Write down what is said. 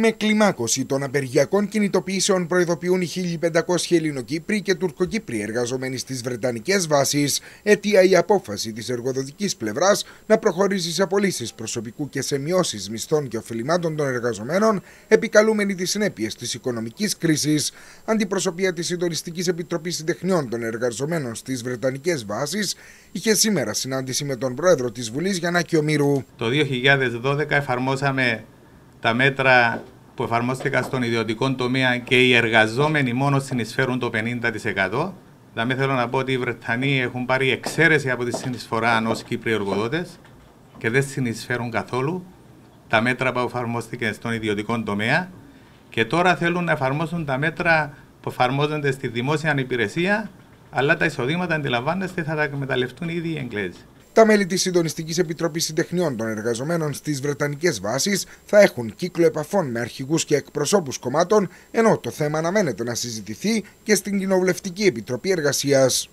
με κλιμάκωση των απεργιακών κινητοποιήσεων προειδοποιούν οι 1.500 Ελληνοκύπροι και Τουρκοκύπροι εργαζομένοι στις βρετανικές βάσεις, αιτία η απόφαση της εργοδοτικής πλευράς να προχωρήσει σε απολύσεις προσωπικού και σε μειώσεις μισθών και ωφελημάτων των εργαζομένων, επικαλούμενοι τις συνέπειες της οικονομικής κρίσης, Αντιπροσωπεία της Συντονιστικής επιτροπής Συντεχνιών των Εργαζομένων στις βρετανικές βάσεις, είχε σήμερα συνάντηση με τον πρόεδρο της Βουλής Γιαννάκη Ομήρου. Το 2012 εφαρμόσαμε τα μέτρα που εφαρμόστηκαν στον ιδιωτικό τομέα και οι εργαζόμενοι μόνο συνεισφέρουν το 50%. Δεν θέλω να πω ότι οι Βρετανοί έχουν πάρει εξαίρεση από τη συνεισφορά ω Κύπροι εργοδότες και δεν συνεισφέρουν καθόλου τα μέτρα που εφαρμόστηκαν στον ιδιωτικό τομέα και τώρα θέλουν να εφαρμόσουν τα μέτρα που εφαρμόζονται στη δημόσια υπηρεσία αλλά τα εισοδήματα, αντιλαμβάνεστε, θα τα εκμεταλλευτούν ήδη οι Εγγλέζοι. Τα μέλη της Συντονιστικής Επιτροπής Συντεχνιών των Εργαζομένων στις Βρετανικές Βάσεις θα έχουν κύκλο επαφών με αρχηγούς και εκπροσώπους κομμάτων, ενώ το θέμα αναμένεται να συζητηθεί και στην Κοινοβουλευτική Επιτροπή Εργασίας.